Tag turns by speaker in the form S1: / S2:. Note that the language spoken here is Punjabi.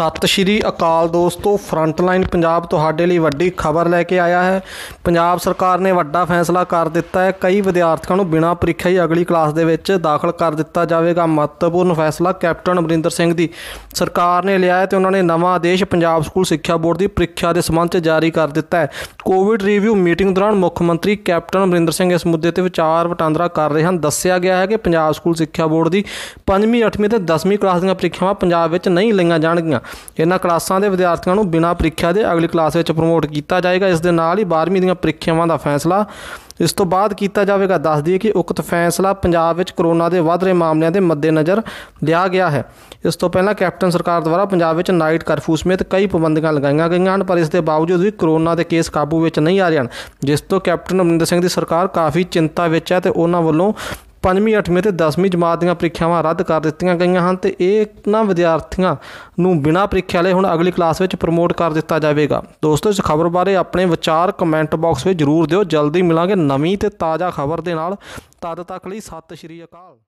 S1: ਸਤਿ ਸ਼੍ਰੀ ਅਕਾਲ ਦੋਸਤੋ ਫਰੰਟਲਾਈਨ ਪੰਜਾਬ ਤੁਹਾਡੇ ਲਈ ਵੱਡੀ ਖਬਰ ਲੈ ਕੇ ਆਇਆ ਹੈ ਪੰਜਾਬ ਸਰਕਾਰ ਨੇ ਵੱਡਾ ਫੈਸਲਾ ਕਰ ਦਿੱਤਾ ਹੈ ਕਈ ਵਿਦਿਆਰਥੀਆਂ ਨੂੰ ਬਿਨਾਂ ਪ੍ਰੀਖਿਆ ਹੀ ਅਗਲੀ ਕਲਾਸ ਦੇ ਵਿੱਚ ਦਾਖਲ ਕਰ ਦਿੱਤਾ ਜਾਵੇਗਾ ਮਹੱਤਵਪੂਰਨ ਫੈਸਲਾ ਕੈਪਟਨ ਅਮਰਿੰਦਰ ਸਿੰਘ ਦੀ ਸਰਕਾਰ ਨੇ ਲਿਆ ਹੈ ਤੇ ਉਹਨਾਂ ਨੇ ਨਵਾਂ ਆਦੇਸ਼ ਪੰਜਾਬ ਸਕੂਲ ਸਿੱਖਿਆ ਬੋਰਡ ਦੀ ਪ੍ਰੀਖਿਆ ਦੇ ਸਬੰਧ 'ਚ ਜਾਰੀ ਕਰ ਦਿੱਤਾ ਹੈ ਕੋਵਿਡ ਰਿਵਿਊ ਮੀਟਿੰਗ ਦੌਰਾਨ ਮੁੱਖ ਮੰਤਰੀ ਕੈਪਟਨ ਅਮਰਿੰਦਰ ਸਿੰਘ ਇਸ ਮੁੱਦੇ ਤੇ ਵਿਚਾਰ ਵਟਾਂਦਰਾ ਕਰ ਰਹੇ ਹਨ ਦੱਸਿਆ ਗਿਆ ਹੈ ਕਿ ਪੰਜਾਬ ਸਕੂਲ ਸਿੱਖਿਆ ਬੋਰਡ ਦੀ 5ਵੀਂ 8ਵੀਂ ਤੇ 10ਵੀਂ ਕਲਾਸ ਦੀਆਂ ਪ੍ਰੀਖਿਆਵਾਂ ਪੰਜਾਬ ਵਿੱਚ ਨਹੀਂ ਲਈਆਂ ਜਾਣਗੀਆਂ ਇਹਨਾਂ ਕਲਾਸਾਂ ਦੇ ਵਿਦਿਆਰਥੀਆਂ ਨੂੰ ਬਿਨਾਂ ਪ੍ਰੀਖਿਆ ਦੇ ਅਗਲੀ ਕਲਾਸ ਵਿੱਚ ਪ੍ਰਮੋਟ ਕੀਤਾ ਜਾਏਗਾ ਇਸ ਦੇ ਨਾਲ ਹੀ 12ਵੀਂ ਦੀਆਂ ਪ੍ਰੀਖਿਆਵਾਂ ਦਾ ਫੈਸਲਾ ਇਸ ਤੋਂ ਬਾਅਦ ਕੀਤਾ ਜਾਵੇਗਾ ਦੱਸ ਦਈਏ ਕਿ ਉਕਤ ਫੈਸਲਾ ਪੰਜਾਬ ਵਿੱਚ ਕਰੋਨਾ ਦੇ ਵਧ ਰਹੇ ਮਾਮਲਿਆਂ ਦੇ ਮੱਦੇਨਜ਼ਰ ਲਿਆ ਗਿਆ ਹੈ ਇਸ ਤੋਂ ਪਹਿਲਾਂ ਕੈਪਟਨ ਸਰਕਾਰ ਦੁਆਰਾ ਪੰਜਾਬ ਵਿੱਚ ਨਾਈਟ ਕਰਫਿਊ ਸਮੇਤ ਕਈ ਪਾਬੰਦੀਆਂ ਲਗਾਈਆਂ ਗਈਆਂ ਹਨ ਪਰ ਇਸ ਦੇ ਬਾਵਜੂਦ ਵੀ ਕਰੋਨਾ ਦੇ ਕੇਸ ਕਾਬੂ ਵਿੱਚ ਨਹੀਂ ਆ ਰਹੇ ਹਨ ਜਿਸ ਤੋਂ ਕੈਪਟਨ ਅਮਰਿੰਦਰ ਸਿੰਘ ਦੀ ਸਰਕਾਰ ਕਾਫੀ ਚਿੰਤਾ ਵਿੱਚ ਹੈ ਤੇ ਉਹਨਾਂ ਵੱਲੋਂ ਪੰਜਵੀਂ 8ਵੀਂ ਤੇ 10ਵੀਂ ਜਮਾਤ ਦੀਆਂ ਪ੍ਰੀਖਿਆਵਾਂ ਰੱਦ ਕਰ ਦਿੱਤੀਆਂ ਗਈਆਂ ਹਨ ਤੇ ਇਹ ਇਹਨਾਂ ਵਿਦਿਆਰਥੀਆਂ ਨੂੰ ਬਿਨਾਂ ਪ੍ਰੀਖਿਆ ਲਏ ਹੁਣ ਅਗਲੀ ਕਲਾਸ ਵਿੱਚ ਪ੍ਰਮੋਟ ਕਰ ਦਿੱਤਾ ਜਾਵੇਗਾ ਦੋਸਤੋ ਇਸ ਖਬਰ ਬਾਰੇ ਆਪਣੇ ਵਿਚਾਰ ਕਮੈਂਟ ਬਾਕਸ ਵਿੱਚ ਜ਼ਰੂਰ ਦਿਓ ਜਲਦੀ ਮਿਲਾਂਗੇ ਨਵੀਂ ਤੇ ਤਾਜ਼ਾ ਖਬਰ ਦੇ ਨਾਲ ਤਦ ਤੱਕ ਲਈ ਸਤਿ ਸ਼੍ਰੀ ਅਕਾਲ